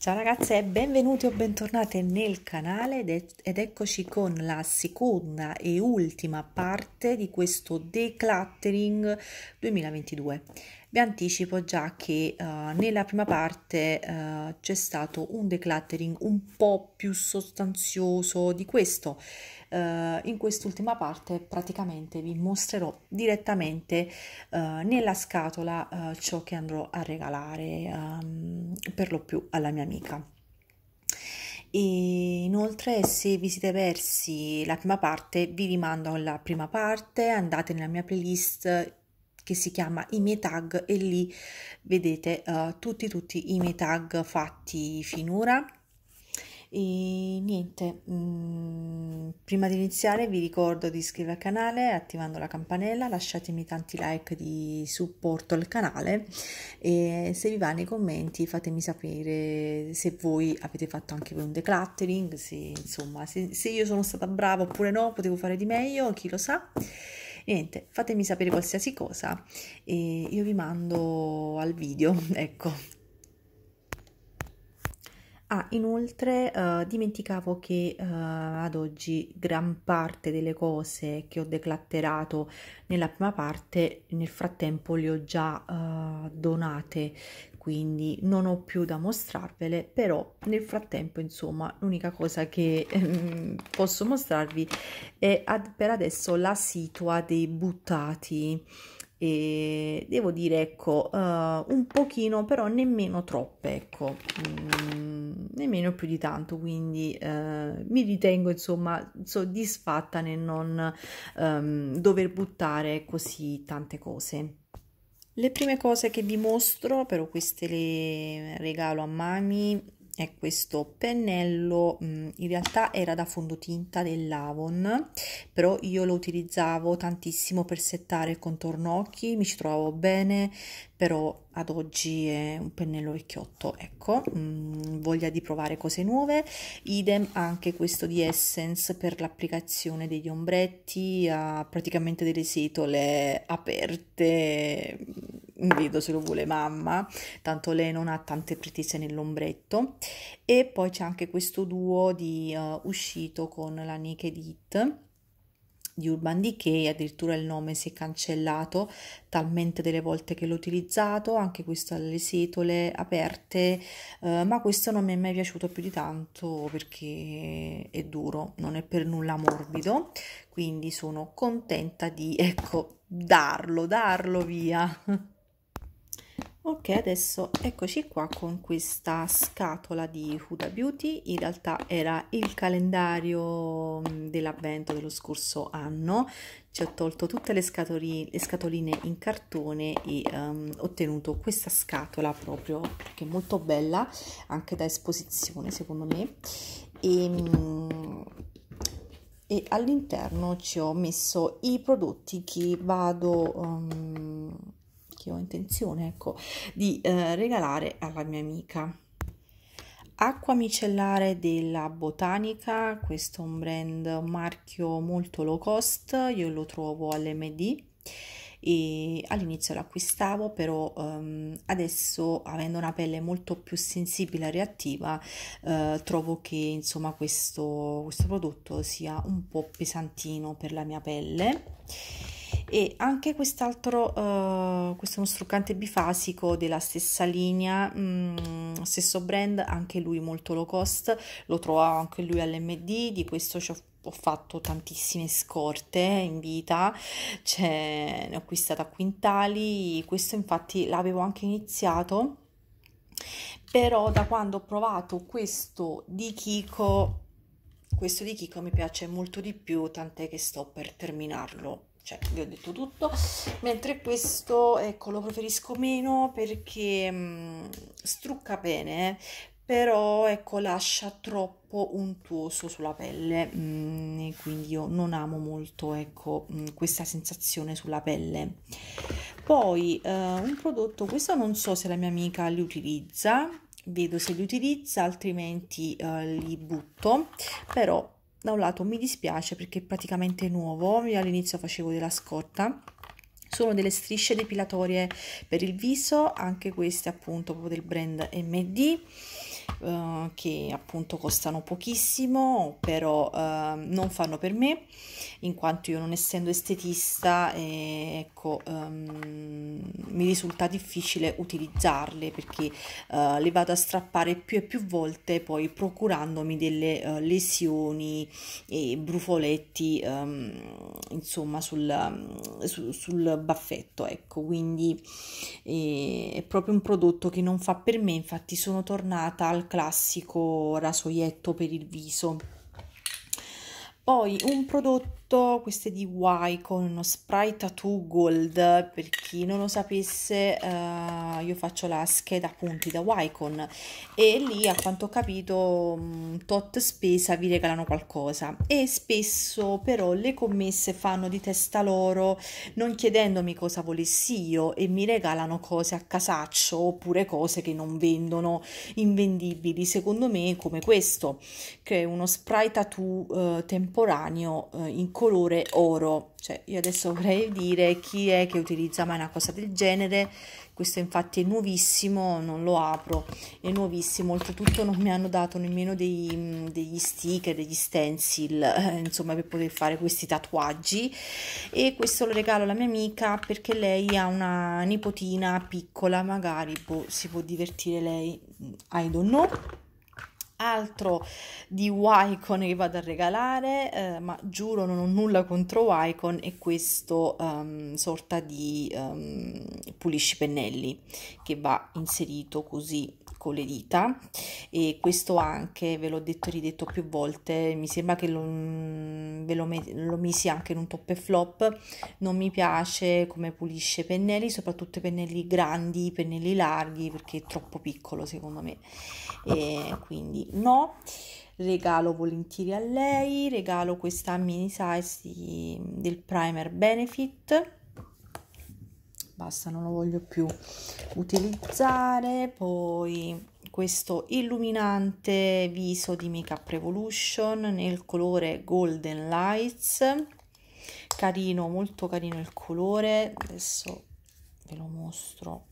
Ciao ragazze e benvenuti o bentornate nel canale ed eccoci con la seconda e ultima parte di questo decluttering 2022. Vi anticipo già che uh, nella prima parte uh, c'è stato un decluttering un po' più sostanzioso di questo. Uh, in quest'ultima parte praticamente vi mostrerò direttamente nella scatola ciò che andrò a regalare. Um, per lo più alla mia amica. E inoltre, se vi siete persi la prima parte, vi rimando alla prima parte, andate nella mia playlist che si chiama i miei tag e lì vedete uh, tutti tutti i miei tag fatti finora e niente, mh, mm, prima di iniziare vi ricordo di iscrivervi al canale attivando la campanella, lasciatemi tanti like di supporto al canale e se vi va nei commenti fatemi sapere se voi avete fatto anche voi un decluttering, se, insomma se, se io sono stata brava oppure no, potevo fare di meglio, chi lo sa niente, fatemi sapere qualsiasi cosa e io vi mando al video, ecco, Ah, inoltre eh, dimenticavo che eh, ad oggi gran parte delle cose che ho declatterato nella prima parte nel frattempo le ho già eh, donate, quindi non ho più da mostrarvele, però nel frattempo insomma l'unica cosa che ehm, posso mostrarvi è ad, per adesso la situa dei buttati e devo dire ecco uh, un pochino però nemmeno troppe ecco mm, nemmeno più di tanto quindi uh, mi ritengo insomma soddisfatta nel non um, dover buttare così tante cose le prime cose che vi mostro però queste le regalo a mami è questo pennello mm, in realtà era da fondotinta dell'Avon però io lo utilizzavo tantissimo per settare il contorno occhi mi ci trovavo bene però ad oggi è un pennello vecchiotto ecco mh, mm, voglia di provare cose nuove idem anche questo di Essence per l'applicazione degli ombretti a praticamente delle setole aperte mm, vedo se lo vuole mamma, tanto lei non ha tante pretese nell'ombretto. E poi c'è anche questo duo di uh, uscito con la Naked Hit di Urban Decay, addirittura il nome si è cancellato talmente delle volte che l'ho utilizzato, anche questo ha le setole aperte, eh, ma questo non mi è mai piaciuto più di tanto perché è duro, non è per nulla morbido, quindi sono contenta di, ecco, darlo, darlo via ok adesso eccoci qua con questa scatola di Huda Beauty in realtà era il calendario mm, dell'avvento dello scorso anno ci ho tolto tutte le, scatoli, le scatoline in cartone e um, ottenuto questa scatola proprio che è molto bella anche da esposizione secondo me e, mm, e all'interno ci ho messo i prodotti che vado um, che ho intenzione ecco, di eh, regalare alla mia amica. Acqua micellare della Botanica, questo è un brand, un marchio molto low cost, io lo trovo all'MD e all'inizio l'acquistavo però um, adesso avendo una pelle molto più sensibile e reattiva uh, trovo che insomma questo, questo prodotto sia un po' pesantino per la mia pelle e anche quest'altro uh, questo è uno struccante bifasico della stessa linea mh, mm, stesso brand anche lui molto low cost lo trovavo anche lui all'MD di questo ci ho ho fatto tantissime scorte in vita, cioè, ne ho acquistata a quintali, questo infatti l'avevo anche iniziato, però da quando ho provato questo di Kiko, questo di Kiko mi piace molto di più, tant'è che sto per terminarlo cioè vi ho detto tutto mentre questo ecco lo preferisco meno perché mh, mm, strucca bene eh. però ecco lascia troppo untuoso sulla pelle mm, quindi io non amo molto ecco mh, mm, questa sensazione sulla pelle poi eh, un prodotto questo non so se la mia amica li utilizza vedo se li utilizza altrimenti eh, li butto però da un lato mi dispiace perché è praticamente nuovo, io all'inizio facevo della scorta sono delle strisce depilatorie per il viso anche queste appunto proprio del brand MD Uh, eh, che appunto costano pochissimo, però uh, non fanno per me, in quanto io non essendo estetista, eh, ecco, um, mi risulta difficile utilizzarle perché uh, le vado a strappare più e più volte, poi procurandomi delle lesioni e brufoletti, um, insomma, sul, su, sul baffetto, ecco, quindi eh, è proprio un prodotto che non fa per me, infatti sono tornata al classico rasoietto per il viso. Poi un prodotto soprattutto queste di Y con uno spray tattoo gold per chi non lo sapesse eh, io faccio la scheda punti da Wycon e lì a quanto ho capito mm, tot spesa vi regalano qualcosa e spesso però le commesse fanno di testa loro non chiedendomi cosa volessi io e mi regalano cose a casaccio oppure cose che non vendono invendibili secondo me come questo che è uno spray tattoo eh, temporaneo eh, in colore oro. Cioè, io adesso vorrei dire chi è che utilizza mai una cosa del genere. Questo infatti è nuovissimo, non lo apro, è nuovissimo. Oltretutto non mi hanno dato nemmeno dei, mm, degli sticker, degli stencil, eh, insomma, per poter fare questi tatuaggi. E questo lo regalo alla mia amica perché lei ha una nipotina piccola, magari boh, si può divertire lei, I don't know altro di Wycon che vado a regalare, eh, ma giuro non ho nulla contro Wycon e questo um, sorta di um, pulisci pennelli che va inserito così con le dita e questo anche ve l'ho detto e ridetto più volte mi sembra che lo, mm, ve lo, lo misi anche in un top e flop non mi piace come pulisce i pennelli soprattutto i pennelli grandi i pennelli larghi perché è troppo piccolo secondo me e quindi no regalo volentieri a lei regalo questa mini size di, del primer benefit basta non lo voglio più utilizzare poi questo illuminante viso di Make Up Revolution nel colore Golden Lights carino molto carino il colore adesso ve lo mostro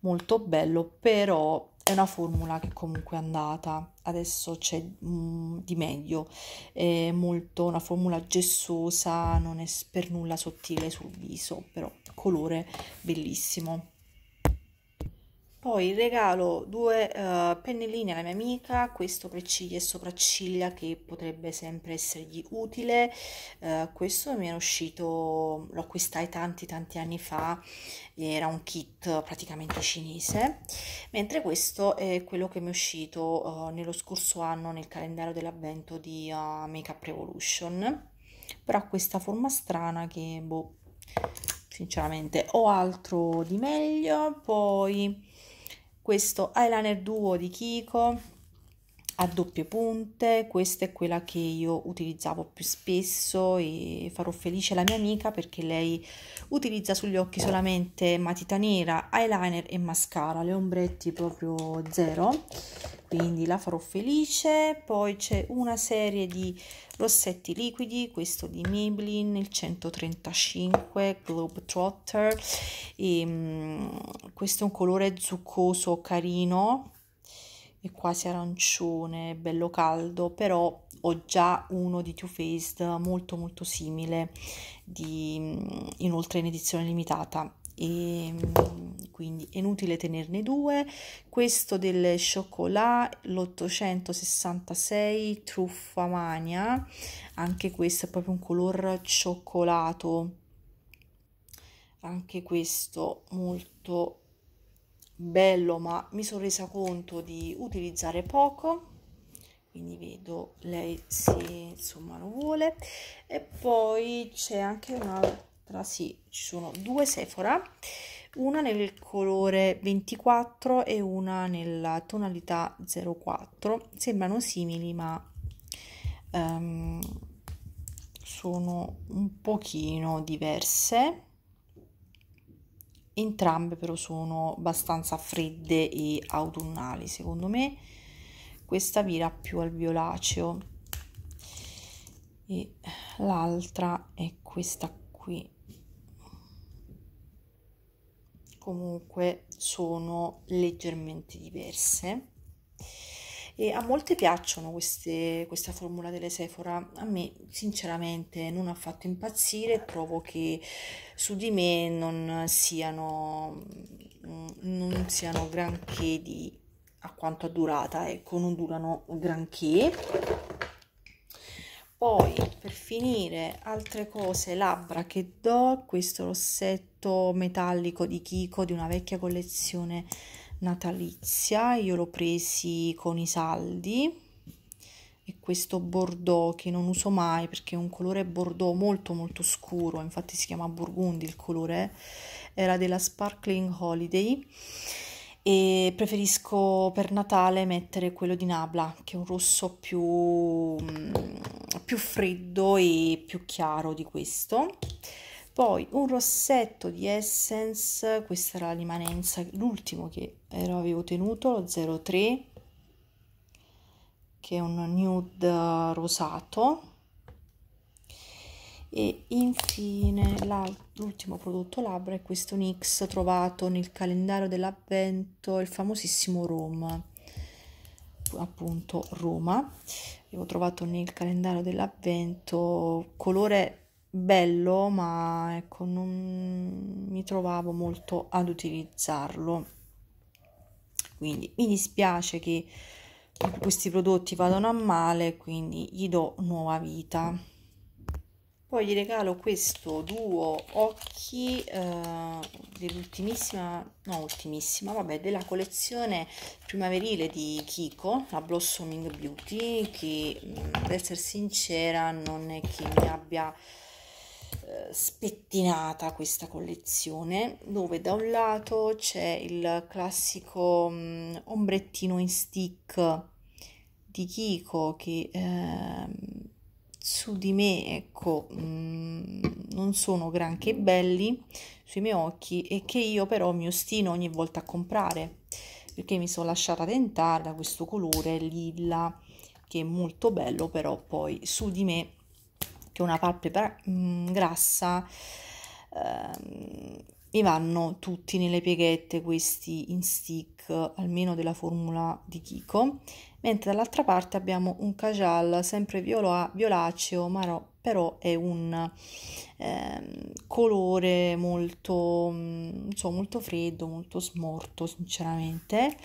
molto bello però è una formula che comunque è andata, adesso c'è mh, mm, di meglio, è molto una formula gessosa, non è per nulla sottile sul viso, però colore bellissimo. Poi regalo due uh, eh, pennelline alla mia amica, questo per ciglia e sopracciglia che potrebbe sempre essergli utile. Uh, questo mi è uscito, lo acquistai tanti tanti anni fa, era un kit praticamente cinese, mentre questo è quello che mi è uscito uh, nello scorso anno nel calendario dell'avvento di uh, Makeup Revolution. Però ha questa forma strana che, boh, sinceramente, ho altro di meglio. Poi questo eyeliner duo di Kiko a doppie punte questa è quella che io utilizzavo più spesso e farò felice la mia amica perché lei utilizza sugli occhi solamente matita nera eyeliner e mascara le ombretti proprio zero quindi la farò felice poi c'è una serie di rossetti liquidi questo di Maybelline il 135 Globetrotter e, ehm, questo è un colore zuccoso carino è quasi arancione, bello caldo, però ho già uno di Too Faced molto molto simile, di, mm, inoltre in edizione limitata e ehm, quindi è inutile tenerne due questo del cioccolato l'866 truffa mania anche questo è proprio un color cioccolato anche questo molto bello ma mi sono resa conto di utilizzare poco quindi vedo lei se insomma lo vuole e poi c'è anche un'altra sì ci sono due Sephora una nel colore 24 e una nella tonalità 04 sembrano simili ma um, sono un pochino diverse entrambe però sono abbastanza fredde e autunnali secondo me questa vira più al violaceo e l'altra è questa qui comunque sono leggermente diverse e a molte piacciono queste, questa formula delle Sephora, a me sinceramente non ha fatto impazzire, trovo che su di me non siano, mm, non siano granché di a quanto è durata, ecco, non durano granché. Poi per finire altre cose, labbra che do, questo rossetto metallico di Kiko di una vecchia collezione natalizia, io l'ho presi con i saldi e questo bordeaux che non uso mai perché è un colore bordeaux molto molto scuro, infatti si chiama burgundy il colore, era della Sparkling Holiday e preferisco per Natale mettere quello di Nabla che è un rosso più, mm, più freddo e più chiaro di questo poi un rossetto di Essence, questa era la rimanenza l'ultimo che ero, avevo tenuto, lo 03, che è un nude rosato. E infine l'ultimo prodotto labbra è questo NYX trovato nel calendario dell'avvento, il famosissimo Roma appunto Roma. l'ho trovato nel calendario dell'avvento colore bello, ma ecco, non mi trovavo molto ad utilizzarlo. Quindi mi dispiace che questi prodotti vadano a male, quindi gli do nuova vita. Poi gli regalo questo duo occhi eh, dell'ultimissima, no ultimissima, vabbè, della collezione primaverile di Kiko, la Blossoming Beauty, che mm, per essere sincera non è che mi abbia eh, spettinata questa collezione dove da un lato c'è il classico mh, mm, ombrettino in stick di Kiko che eh, su di me ecco mh, mm, non sono granché belli sui miei occhi e che io però mi ostino ogni volta a comprare perché mi sono lasciata tentare da questo colore lilla che è molto bello però poi su di me che una palpebra mm, grassa, ehm, mi vanno tutti nelle pieghette questi in stick, almeno della formula di Kiko, mentre dall'altra parte abbiamo un cajal sempre viola, violaceo, ma però è un ehm, colore molto, mm, non so, molto freddo, molto smorto sinceramente,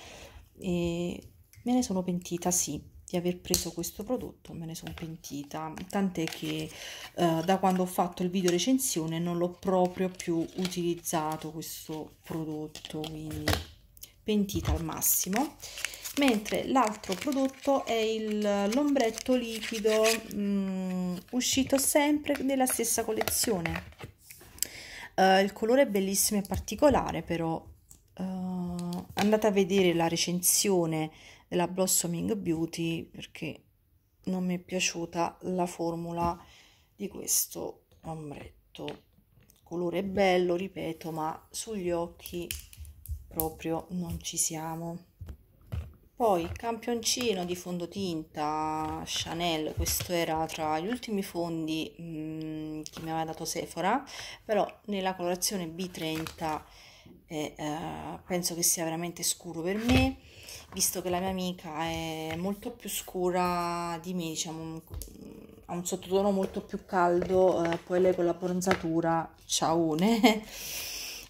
e me ne sono pentita sì di aver preso questo prodotto me ne sono pentita tant'è che eh, da quando ho fatto il video recensione non l'ho proprio più utilizzato questo prodotto quindi pentita al massimo mentre l'altro prodotto è l'ombretto liquido mh, mm, uscito sempre nella stessa collezione uh, il colore è bellissimo e particolare però uh, andate a vedere la recensione la Blossoming Beauty perché non mi è piaciuta la formula di questo ombretto. Colore bello, ripeto, ma sugli occhi proprio non ci siamo. Poi campioncino di fondotinta Chanel, questo era tra gli ultimi fondi mh, mm, che mi aveva dato Sephora, però nella colorazione B30 eh, eh, penso che sia veramente scuro per me visto che la mia amica è molto più scura di me, diciamo, ha un sottotono molto più caldo, eh, poi lei con la bronzatura, ciaone,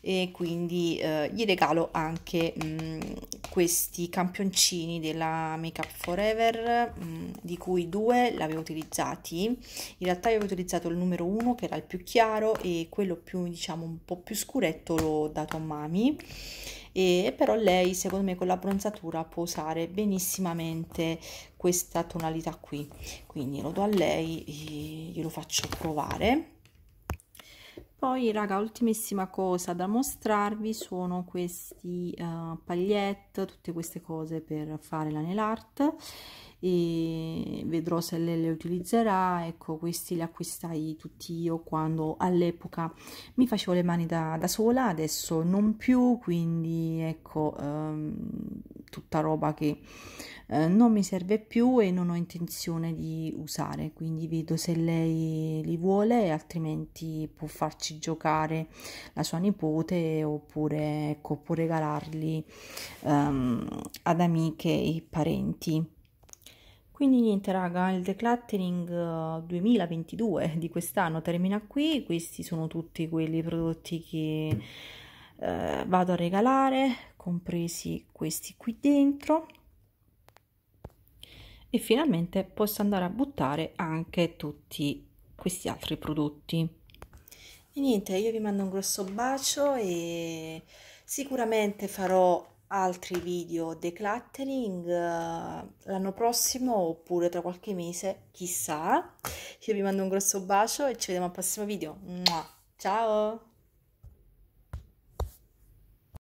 e quindi eh, gli regalo anche mh, mm, questi campioncini della Make Up Forever, mh, mm, di cui due l'avevo utilizzati, in realtà io avevo utilizzato il numero uno che era il più chiaro e quello più, diciamo, un po' più scuretto l'ho dato a Mami, e però lei secondo me con l'abbronzatura può usare benissimamente questa tonalità qui quindi lo do a lei glielo faccio provare poi raga ultimissima cosa da mostrarvi sono questi uh, pagliette tutte queste cose per fare la nail art e vedrò se lei le utilizzerà ecco questi li acquistai tutti io quando all'epoca mi facevo le mani da, da, sola adesso non più quindi ecco um, tutta roba che eh, non mi serve più e non ho intenzione di usare quindi vedo se lei li vuole altrimenti può farci giocare la sua nipote oppure ecco, può regalarli um, ad amiche e parenti quindi niente raga, il decluttering 2022 eh, di quest'anno termina qui, questi sono tutti quelli prodotti che eh, vado a regalare, compresi questi qui dentro e finalmente posso andare a buttare anche tutti questi altri prodotti e niente io vi mando un grosso bacio e sicuramente farò altri video decluttering eh, l'anno prossimo oppure tra qualche mese chissà io vi mando un grosso bacio e ci vediamo al prossimo video ciao